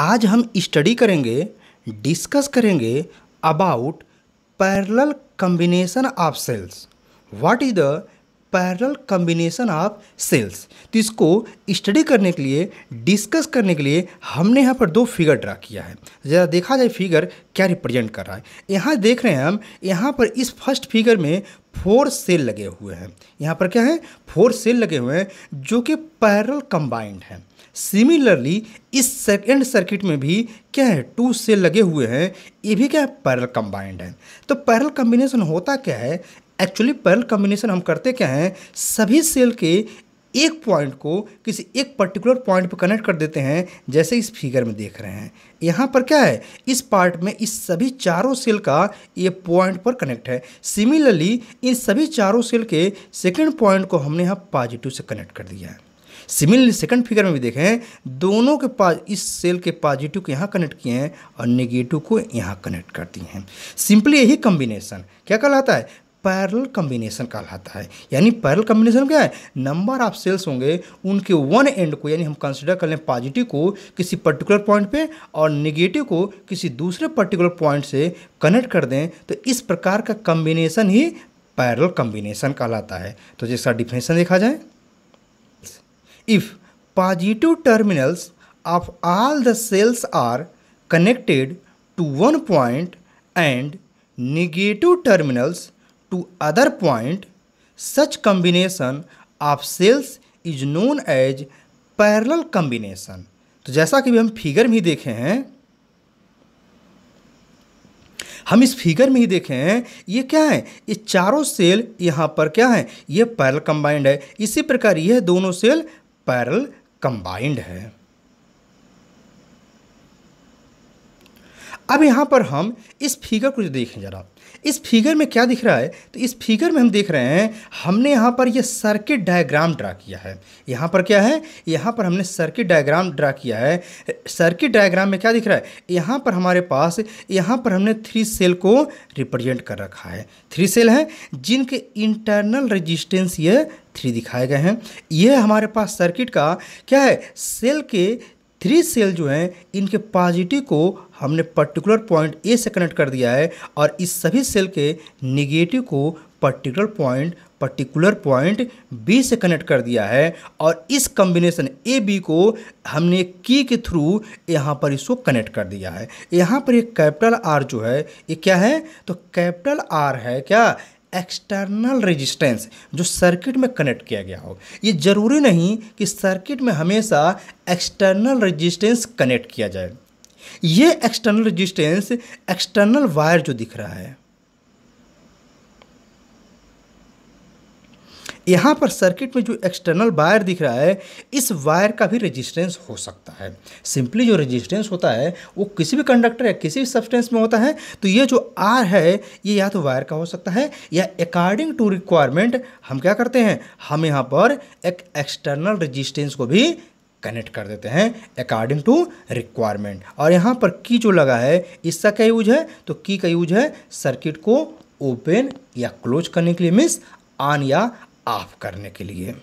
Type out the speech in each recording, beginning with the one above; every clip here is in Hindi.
आज हम स्टडी करेंगे डिस्कस करेंगे about parallel combination of cells what is the parallel combination of cells तो इसको स्टडी करने के लिए डिस्कस करने के लिए हमने यहाँ पर दो फिगर ड्रा किया है ज़रा देखा जाए फिगर क्या रिप्रेजेंट कर रहा है यहाँ देख रहे हैं हम यहाँ पर इस फर्स्ट फिगर में फोर सेल लगे हुए हैं यहाँ पर क्या है फोर सेल लगे हुए हैं जो कि पैरल कम्बाइंड हैं सिमिलरली इस सेकेंड सर्किट में भी क्या है टू सेल लगे हुए हैं ये भी क्या है पैरल कंबाइंड है तो पैरल कम्बिनेशन होता क्या है एक्चुअली पैरल कम्बिनेशन हम करते क्या हैं सभी सेल के एक पॉइंट को किसी एक पर्टिकुलर पॉइंट पर कनेक्ट कर देते हैं जैसे इस फिगर में देख रहे हैं यहाँ पर क्या है इस पार्ट में इस सभी चारों सेल का ये पॉइंट पर कनेक्ट है सिमिलरली इन सभी चारों सेल के सेकेंड पॉइंट को हमने यहाँ पॉजिटिव से कनेक्ट कर दिया है सिमिलरली सेकंड फिगर में भी देखें दोनों के पास इस सेल के पॉजिटिव को यहाँ कनेक्ट किए हैं और नेगेटिव को यहाँ कनेक्ट कर दिए हैं सिंपली यही कम्बिनेशन क्या कहलाता है पैरल कम्बिनेशन कहलाता है यानी पैरल कम्बिनेशन क्या है नंबर ऑफ सेल्स होंगे उनके वन एंड को यानी हम कंसिडर कर लें पॉजिटिव को किसी पर्टिकुलर पॉइंट पे और निगेटिव को किसी दूसरे पर्टिकुलर पॉइंट से कनेक्ट कर दें तो इस प्रकार का कम्बिनेशन ही पैरल कम्बिनेशन कहलाता है तो जैसा डिफिनेशन देखा जाए if positive terminals of all the cells are connected to one point and negative terminals to other point such combination of cells is known as parallel combination तो जैसा कि हम फिगर में ही देखे हैं हम इस फिगर में ही देखे हैं ये क्या है ये चारों सेल यहाँ पर क्या है ये पैरल कंबाइंड है इसी प्रकार यह दोनों सेल पैरल कंबाइंड है अब यहाँ पर हम इस फिगर को देखें ज़रा इस फिगर में क्या दिख रहा है तो इस फिगर में हम देख रहे हैं हमने यहाँ पर यह सर्किट डायग्राम ड्रा किया है यहाँ पर क्या है यहाँ पर हमने सर्किट डायग्राम ड्रा किया है सर्किट डायग्राम में क्या दिख रहा है यहाँ पर हमारे पास यहाँ पर हमने थ्री सेल को रिप्रेजेंट कर रखा है थ्री सेल है जिनके इंटरनल रजिस्टेंस ये थ्री दिखाए गए हैं ये हमारे पास सर्किट का क्या है सेल के थ्री सेल जो हैं इनके पॉजिटिव को हमने पर्टिकुलर पॉइंट ए से कनेक्ट कर दिया है और इस सभी सेल के निगेटिव को particular point particular point B से कनेक्ट कर दिया है और इस कॉम्बिनेशन ए बी को हमने की के थ्रू यहाँ पर इसको कनेक्ट कर दिया है यहाँ पर ये कैपिटल आर जो है ये क्या है तो कैपिटल आर है क्या एक्सटर्नल रेजिस्टेंस जो सर्किट में कनेक्ट किया गया हो ये ज़रूरी नहीं कि सर्किट में हमेशा एक्सटर्नल रेजिस्टेंस कनेक्ट किया जाए ये एक्सटर्नल रेजिस्टेंस एक्सटर्नल वायर जो दिख रहा है यहाँ पर सर्किट में जो एक्सटर्नल वायर दिख रहा है इस वायर का भी रेजिस्टेंस हो सकता है सिंपली जो रेजिस्टेंस होता है वो किसी भी कंडक्टर या किसी भी सब्सटेंस में होता है तो ये जो आर है ये या तो वायर का हो सकता है या अकॉर्डिंग टू रिक्वायरमेंट हम क्या करते हैं हम यहाँ पर एक एक्सटर्नल रजिस्टेंस को भी कनेक्ट कर देते हैं अकॉर्डिंग टू रिक्वायरमेंट और यहाँ पर की जो लगा है इसका क्या यूज है तो की का यूज है सर्किट को ओपन या क्लोज करने के लिए मीन्स ऑन या ऑफ करने के लिए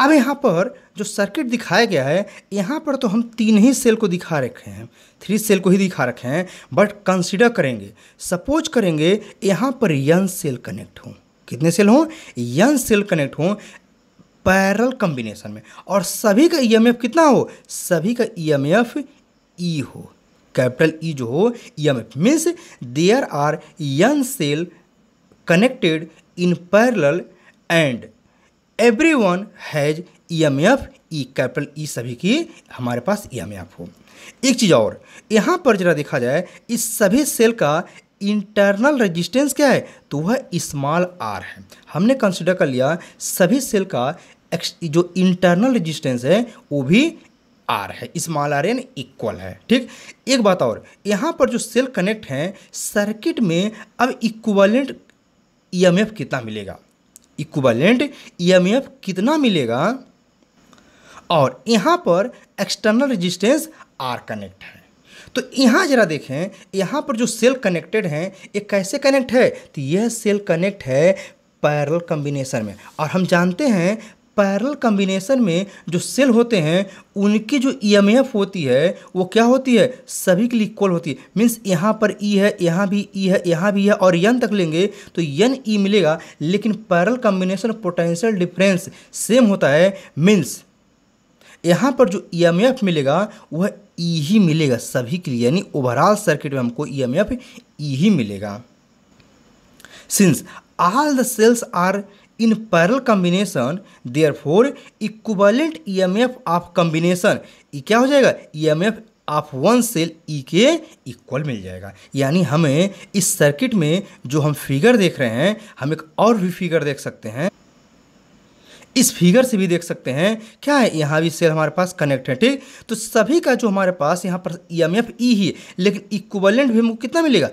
अब यहाँ पर जो सर्किट दिखाया गया है यहाँ पर तो हम तीन ही सेल को दिखा रखे हैं थ्री सेल को ही दिखा रखे हैं बट कंसिडर करेंगे सपोज करेंगे यहाँ पर यन सेल कनेक्ट हों कितने सेल हों यन सेल कनेक्ट हों पैरल कम्बिनेशन में और सभी का ईएमएफ e कितना हो सभी का ईएमएफ e ई e हो कैपिटल ई जो हो E M F means there are n cell connected in parallel and everyone has EMF E capital E सभी की हमारे पास ई एम एफ हो एक चीज़ और यहाँ पर जरा देखा जाए इस सभी सेल का इंटरनल रेजिस्टेंस क्या है तो वह स्मॉल आर है हमने कंसिडर कर लिया सभी सेल का जो इंटरनल रेजिस्टेंस है वो भी आर है स्मॉल आर एन इक्वल है ठीक एक बात और यहाँ पर जो सेल कनेक्ट हैं सर्किट में अब इक्वलेंट ईएमएफ e कितना मिलेगा इक्वलेंट ईएमएफ e कितना मिलेगा और यहाँ पर एक्सटर्नल रेजिस्टेंस आर कनेक्ट है तो यहाँ जरा देखें यहाँ पर जो सेल कनेक्टेड हैं ये कैसे कनेक्ट है तो यह सेल कनेक्ट है पैरल कम्बिनेशन में और हम जानते हैं पैरल कम्बिनेशन में जो सेल होते हैं उनकी जो ई e होती है वो क्या होती है सभी के लिए इक्वल होती है मीन्स यहाँ पर ई e है यहाँ भी ई e है यहाँ भी है और यन तक लेंगे तो यन ई मिलेगा लेकिन parallel combination potential difference same होता है मीन्स यहाँ पर जो ई मिलेगा वह ई ही मिलेगा सभी के लिए यानी ओवरऑल सर्किट में हमको ई ई ही मिलेगा since all the cells are in parallel therefore equivalent E M F of combination E e क्या हो जाएगा E M F of one cell E के इक्वल मिल जाएगा यानी हमें इस सर्किट में जो हम फिगर देख रहे हैं हम एक और भी फिगर देख सकते हैं इस फिगर से भी देख सकते हैं क्या है यहाँ भी सेल हमारे पास कनेक्ट है ठीक तो सभी का जो हमारे पास यहाँ पर ई एम एफ ई ही है लेकिन इक्वलेंट भी हमको कितना मिलेगा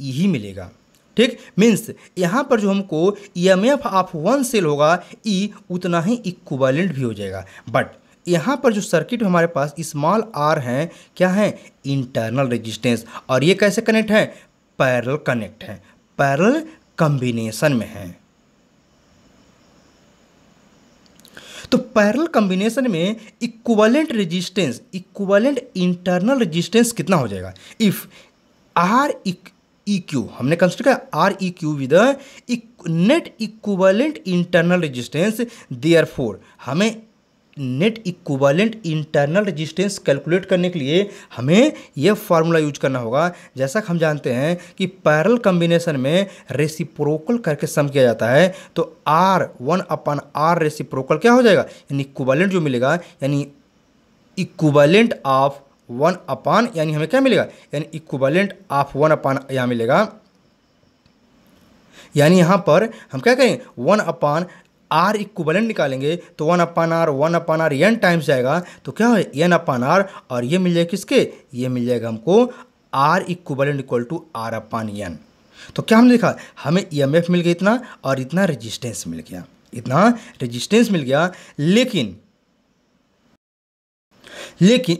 ई e ही मिलेगा ठीक मीन्स यहाँ पर जो हमको E M F of one cell होगा ई e उतना ही इक्वालेंट भी हो जाएगा बट यहाँ पर जो सर्किट हमारे पास स्मॉल आर हैं क्या हैं इंटरनल रेजिस्टेंस और ये कैसे कनेक्ट हैं पैरल कनेक्ट हैं पैरल कम्बिनेशन में हैं तो पैरल कम्बिनेशन में equivalent resistance equivalent internal resistance कितना हो जाएगा if R E e Q हमने कंसिडर किया R E Q with net equivalent internal resistance therefore हमें net equivalent internal resistance calculate करने के लिए हमें यह फार्मूला यूज करना होगा जैसा हम जानते हैं कि पैरल कम्बिनेशन में रेसिप्रोकल करके सम किया जाता है तो R one upon R reciprocal क्या हो जाएगा यानी इक्वलेंट जो मिलेगा यानी इक्वलेंट ऑफ वन अपान यानी हमें क्या मिलेगा यानी इक्वलेंट ऑफ वन अपान यहाँ मिलेगा यानी यहाँ पर हम क्या कहें वन अपान आर इक्वलेंट निकालेंगे तो one upon R one upon R N times जाएगा तो क्या है एन अपान आर और ये मिल जाएगा किसके ये मिल जाएगा हमको R equivalent equal to R upon N तो क्या हमने लिखा हमें ई एम एफ मिल गया इतना और इतना रजिस्टेंस मिल गया इतना रजिस्टेंस मिल गया लेकिन लेकिन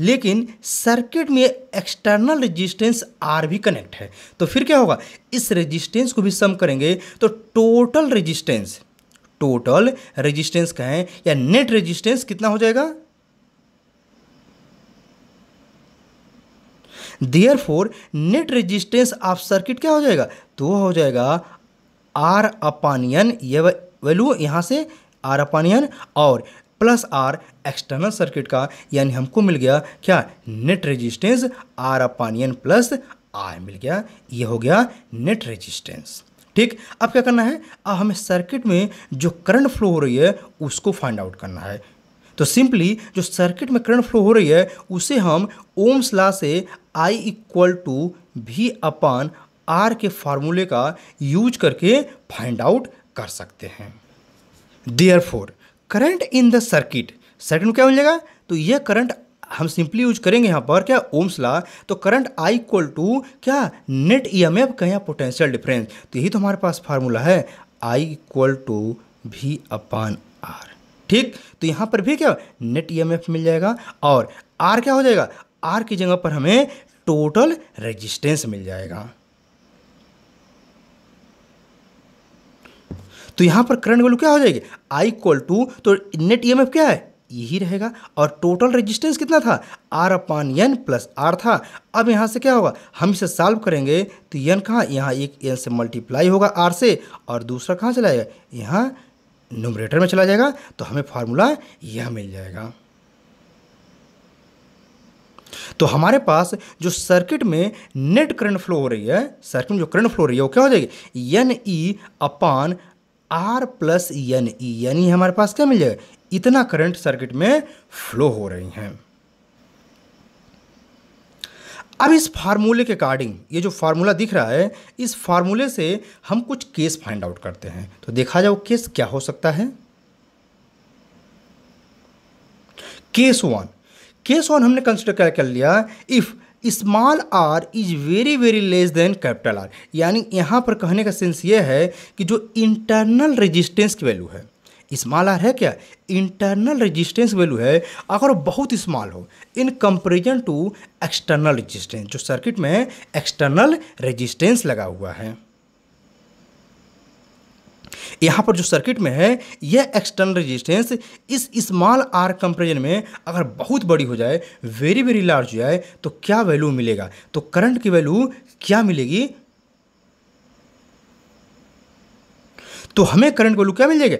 लेकिन सर्किट में एक्सटर्नल रेजिस्टेंस आर भी कनेक्ट है तो फिर क्या होगा इस रेजिस्टेंस को भी सम करेंगे तो टोटल रेजिस्टेंस टोटल रेजिस्टेंस कहें या नेट रेजिस्टेंस कितना हो जाएगा therefore net resistance of circuit क्या हो जाएगा तो हो जाएगा आर अपानियन ये वैल्यू यहां से आर अपानियन और प्लस आर एक्सटर्नल सर्किट का यानी हमको मिल गया क्या net resistance R upon N plus R मिल गया ये हो गया नेट रेजिस्टेंस ठीक अब क्या करना है अब हमें सर्किट में जो करंट फ्लो हो रही है उसको फाइंड आउट करना है तो सिंपली जो सर्किट में करंट फ्लो हो रही है उसे हम ओम्स ला से I equal to V upon R के फार्मूले का यूज करके फाइंड आउट कर सकते हैं therefore current in the circuit circuit में क्या मिल जाएगा तो यह करंट हम सिंपली यूज करेंगे यहाँ पर क्या ओम्स ला तो करंट आई इक्वल टू क्या नेट ई एम एफ कह पोटेंशियल डिफरेंस तो यही तो हमारे पास फार्मूला है आई इक्वल टू भी अपान आर ठीक तो यहाँ पर भी क्या नेट ई एम एफ मिल जाएगा और आर क्या हो जाएगा आर की जगह पर हमें टोटल रेजिस्टेंस मिल जाएगा तो यहाँ पर करंट वैल्यू क्या हो जाएगी आई इक्वल टू तो नेट ई क्या है यही रहेगा और टोटल रेजिस्टेंस कितना था R upon N plus R था अब यहाँ से क्या होगा हम इसे सॉल्व करेंगे तो एन कहाँ यहाँ एक एन से मल्टीप्लाई होगा आर से और दूसरा कहाँ चला जाएगा यहाँ नोमरेटर में चला जाएगा तो हमें फार्मूला यह मिल जाएगा तो हमारे पास जो सर्किट में नेट करंट फ्लो हो रही है सर्किट में जो करंट फ्लो हो रही है वो क्या हो जाएगी N E upon R plus N E यानी हमारे पास क्या मिल जाएगा इतना करंट सर्किट में फ्लो हो रही हैं अब इस फार्मूले के अकॉर्डिंग ये जो फार्मूला दिख रहा है इस फार्मूले से हम कुछ केस फाइंड आउट करते हैं तो देखा जाए केस क्या हो सकता है केस वन केस वन हमने कंसिडर कर लिया if small R is very very less than capital R यानी यहाँ पर कहने का सेंस ये है कि जो इंटरनल रेजिस्टेंस की वैल्यू है स्मॉल आर है क्या इंटरनल रेजिस्टेंस वैल्यू है अगर बहुत स्मॉल हो in comparison to external resistance जो सर्किट में एक्सटर्नल रेजिस्टेंस लगा हुआ है यहाँ पर जो सर्किट में है यह एक्सटर्नल रेजिस्टेंस इस स्मॉल आर कंपेरिजन में अगर बहुत बड़ी हो जाए वेरी वेरी लार्ज हो जाए तो क्या वैल्यू मिलेगा तो करंट की वैल्यू क्या मिलेगी तो हमें करंट वैल्यू क्या मिल जाएगा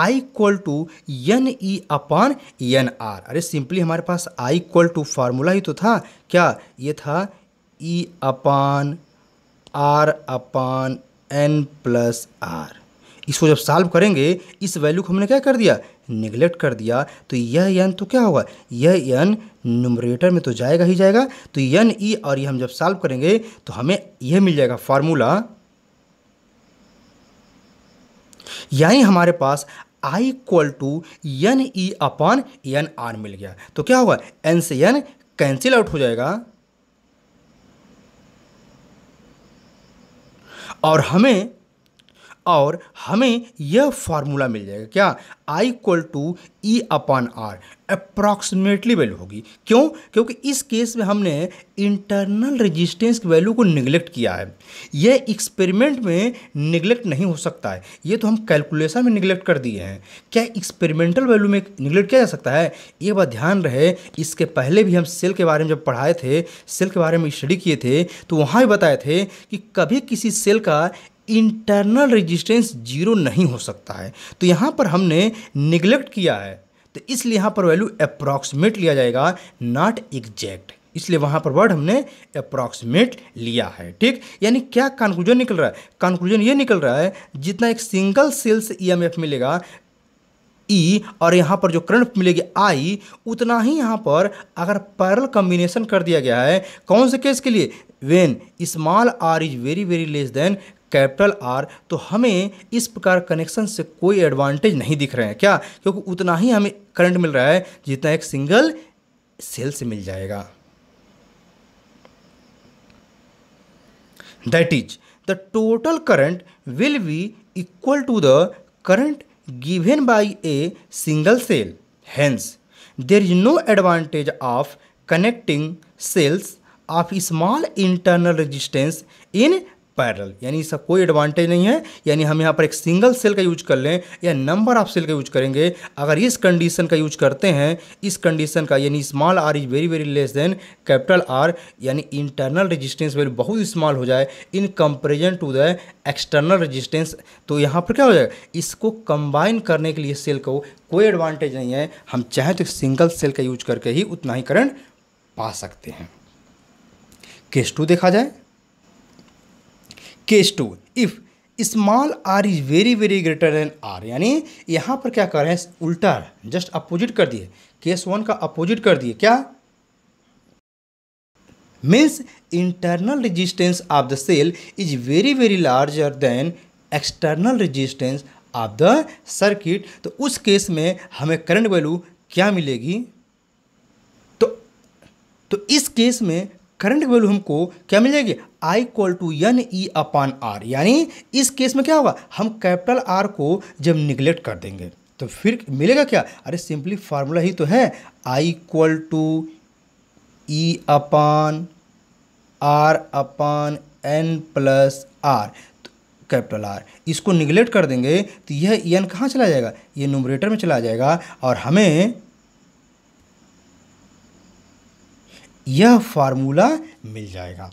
I equal to N E upon N R अरे सिंपली हमारे पास आई इक्वल टू फार्मूला ही तो था क्या ये था E upon R upon N plus R इसको जब सॉल्व करेंगे इस वैल्यू को हमने क्या कर दिया निगलेक्ट कर दिया तो यह एन तो क्या होगा यह एन नुमरेटर में तो जाएगा ही जाएगा तो यन ई e और ये हम जब सॉल्व करेंगे तो हमें यह मिल जाएगा फार्मूला यानी हमारे पास I equal to n E upon N R मिल गया तो क्या होगा एन से n कैंसिल आउट हो जाएगा और हमें और हमें यह फार्मूला मिल जाएगा क्या I equal to E upon R approximately value होगी क्यों क्योंकि इस केस में हमने इंटरनल रेजिस्टेंस की वैल्यू को निगलेक्ट किया है यह एक्सपेरिमेंट में निगलेक्ट नहीं हो सकता है ये तो हम कैलकुलेशन में निगलेक्ट कर दिए हैं क्या एक्सपेरिमेंटल वैल्यू में निगलेक्ट किया जा सकता है ये बात ध्यान रहे इसके पहले भी हम सेल के बारे में जब पढ़ाए थे सेल के बारे में स्टडी किए थे तो वहाँ भी बताए थे कि कभी किसी सेल का इंटरनल रेजिस्टेंस जीरो नहीं हो सकता है तो यहाँ पर हमने निगलेक्ट किया है तो इसलिए यहाँ पर वैल्यू अप्रॉक्सीमेट लिया जाएगा नॉट एग्जैक्ट इसलिए वहाँ पर वर्ड हमने अप्रॉक्सीमेट लिया है ठीक यानी क्या कंक्लूजन निकल रहा है कंक्लूजन ये निकल रहा है जितना एक सिंगल सेल से ईएमएफ मिलेगा ई e, और यहाँ पर जो करंट मिलेगी आई उतना ही यहाँ पर अगर पैरल कम्बिनेशन कर दिया गया है कौन से केस के लिए when small R is very very less than capital R तो हमें इस प्रकार कनेक्शन से कोई एडवांटेज नहीं दिख रहे हैं क्या क्योंकि उतना ही हमें करंट मिल रहा है जितना एक सिंगल सेल से मिल जाएगा that is the total current will be equal to the current given by a single cell hence there is no advantage of connecting cells of small internal resistance in parallel यानी इसका कोई एडवांटेज नहीं है यानी हम यहाँ पर एक सिंगल सेल का यूज कर लें या नंबर ऑफ सेल का यूज करेंगे अगर इस कंडीशन का यूज करते हैं इस कंडीशन का यानी small R is very very less than capital R यानी इंटरनल रेजिस्टेंस वैल्यू बहुत स्मॉल हो जाए in comparison to the external resistance तो यहाँ पर क्या हो जाएगा इसको कंबाइन करने के लिए सेल को कोई एडवांटेज नहीं है हम चाहें तो सिंगल सेल का यूज करके ही उतना ही करंट पा सकते हैं केस टू देखा जाए case two if small R is very very greater than R यानी यहाँ पर क्या कर रहे हैं उल्टा जस्ट अपोजिट कर दिए केस वन का अपोजिट कर दिए क्या means internal resistance of the cell is very very larger than external resistance of the circuit तो उस केस में हमें करंट वैल्यू क्या मिलेगी तो तो इस केस में करंट वैल्यू हमको क्या मिल जाएगी I equal to N E upon R यानी इस केस में क्या होगा हम कैपिटल आर को जब निगलेक्ट कर देंगे तो फिर मिलेगा क्या अरे सिंपली फार्मूला ही तो है I equal to E upon R upon N plus R capital R इसको निगलेक्ट कर देंगे तो यह एन कहाँ चला जाएगा ये नूमरेटर में चला जाएगा और हमें यह फार्मूला मिल जाएगा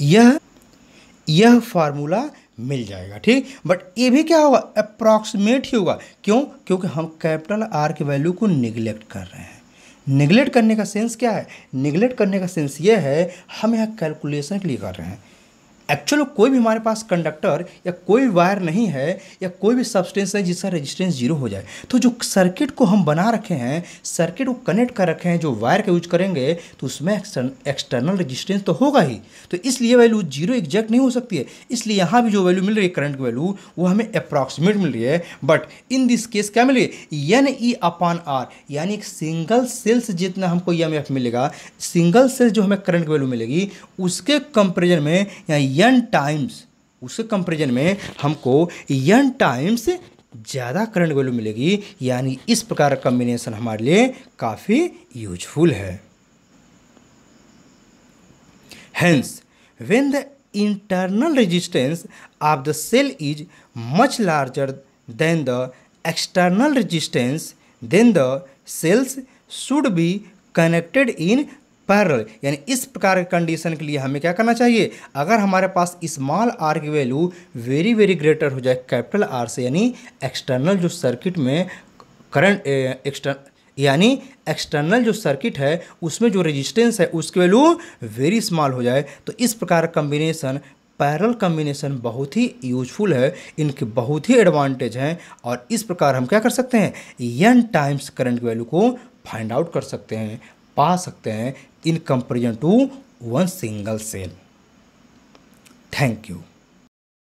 यह यह फार्मूला मिल जाएगा ठीक बट ये भी क्या होगा अप्रॉक्सीमेट ही होगा क्यों क्योंकि हम कैपिटल आर के वैल्यू को निगलेक्ट कर रहे हैं निगलेक्ट करने का सेंस क्या है निगलेक्ट करने का सेंस ये है हम यहाँ कैलकुलेशन के लिए कर रहे हैं एक्चुअल कोई भी हमारे पास कंडक्टर या कोई भी वायर नहीं है या कोई भी सब्सटेंस है जिसका रेजिस्टेंस जीरो हो जाए तो जो सर्किट को हम बना रखे हैं सर्किट को कनेक्ट कर रखे हैं जो वायर का यूज करेंगे तो उसमें एक्सटर्नल रजिस्टेंस तो होगा ही तो इसलिए वैल्यू जीरो एग्जैक्ट नहीं हो सकती है इसलिए यहाँ भी जो वैल्यू मिल रही है करंट की वैल्यू वो हमें अप्रॉक्सीमेट मिल रही है बट इन दिस केस क्या मिल रही है N E upon R e यानी एक सिंगल सेल्स जितना हमको ई e मिलेगा सिंगल सेल्स जो हमें करंट की वैल्यू मिलेगी उसके कंपेरिजन में या यन टाइम्स उस कंपेरिजन में हमको यन टाइम्स ज़्यादा करंट वैल्यू मिलेगी यानी इस प्रकार का कम्बिनेशन हमारे लिए काफ़ी यूजफुल है hence when the internal resistance of the cell is much larger than the external resistance then the cells should be connected in parallel यानी इस प्रकार के कंडीशन के लिए हमें क्या करना चाहिए अगर हमारे पास स्मॉल आर की वैल्यू वेरी वेरी ग्रेटर हो जाए कैपिटल आर से यानी एक्सटर्नल जो सर्किट में करंट एक्सटर्न यानी एक्सटर्नल जो सर्किट है उसमें जो रेजिस्टेंस है उसकी वैल्यू वेरी स्मॉल हो जाए तो इस प्रकार कम्बिनेशन पैरल कम्बिनेशन बहुत ही यूजफुल है इनके बहुत ही एडवांटेज हैं और इस प्रकार हम क्या कर सकते हैं यन टाइम्स करंट वैल्यू को फाइंड आउट कर सकते हैं पा सकते हैं in comparison to one single cell thank you